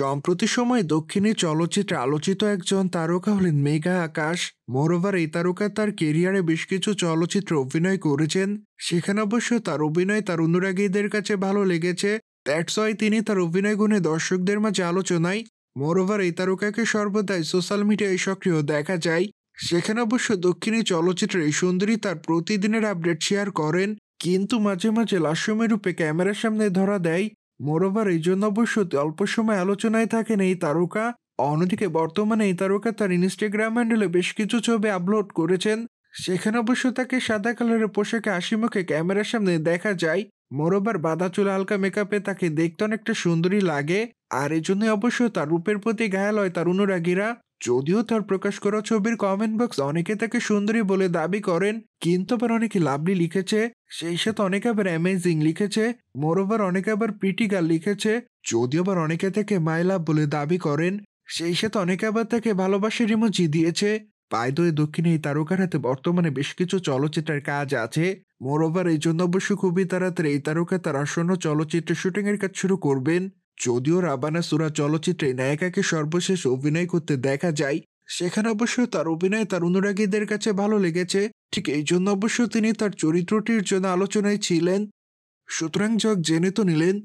সম্প্রতি সময় দক্ষিণী চলচ্চিত্রে আলোচিত একজন তারকা হলেন মেঘা আকাশ মোরোভার এই তারকা তার কেরিয়ারে বেশ কিছু চলচ্চিত্রে অভিনয় করেছেন সেখানে অবশ্য তার অভিনয় তার অনুরাগীদের কাছে ভালো লেগেছে দ্যাটস ওয়াই তিনি তার অভিনয় গুণে দর্শকদের মাঝে আলোচনায় মোরোভার এই তারকাকে সর্বদাই সোশ্যাল মিডিয়ায় সক্রিয় দেখা যায় সেখানে অবশ্য দক্ষিণী চলচ্চিত্রে সুন্দরী তার প্রতিদিনের আপডেট শেয়ার করেন কিন্তু মাঝে মাঝে লাস্যময় রূপে ক্যামেরার সামনে ধরা দেয় মোরোভার এই জন্য অবশ্য অল্প সময় আলোচনায় থাকেন এই তারকা অন্যদিকে বর্তমানে এই তারকা তার ইনস্টাগ্রাম হ্যান্ডেলে বেশ কিছু ছবি আপলোড করেছেন সেখানে অবশ্য তাকে সাদা কালারের পোশাকে হাসি মুখে ক্যামেরার সামনে দেখা যায় মোরোভার বাঁধা চুলা হালকা মেকআপে তাকে দেখতে অনেকটা সুন্দরী লাগে আর এই জন্যই অবশ্য তার রূপের প্রতি ঘায়াল হয় তার অনুরাগীরা যদিও তার প্রকাশ করা ছবির কমেন্ট বক্স অনেকে তাকে সুন্দরী বলে দাবি করেন কিন্তু আবার অনেকে লাভলি লিখেছে সেই সাথে অনেকে আবার অ্যামেজিং লিখেছে মোরোভার অনেকে আবার প্রিটিকাল লিখেছে যদিও আবার অনেকে তাকে মাই লাভ বলে দাবি করেন সেই সাথে অনেকে আবার তাকে ভালোবাসার ইমোজি দিয়েছে পায়দোয় দক্ষিণে এই তারকার হাতে বর্তমানে বেশ কিছু চলচ্চিত্রের কাজ আছে মোরওভার এই জন্য অবশ্য খুবই তাড়াতাড়ি এই তারকা তার আসন্ন চলচ্চিত্র শুটিংয়ের কাজ শুরু করবেন যদিও রাবানা সুরা চলচ্চিত্রে নায়িকাকে সর্বশেষ অভিনয় করতে দেখা যায় সেখানে অবশ্য তার অভিনয় তার অনুরাগীদের কাছে ভালো লেগেছে ঠিক এই জন্য অবশ্য তিনি তার চরিত্রটির জন্য আলোচনায় ছিলেন সুতরাং যক জেনে তো নিলেন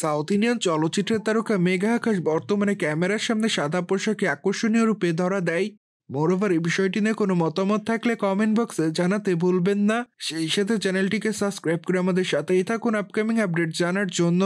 সাউথ ইন্ডিয়ান চলচ্চিত্রের তারকা মেঘা আকাশ বর্তমানে ক্যামেরার সামনে সাদা পোশাকে আকর্ষণীয় রূপে ধরা দেয় মোরোভার এই বিষয়টি নিয়ে কোনো মতামত থাকলে কমেন্ট বক্সে জানাতে ভুলবেন না সেই সাথে চ্যানেলটিকে সাবস্ক্রাইব করে আমাদের সাথেই থাকুন আপকামিং আপডেট জানার জন্য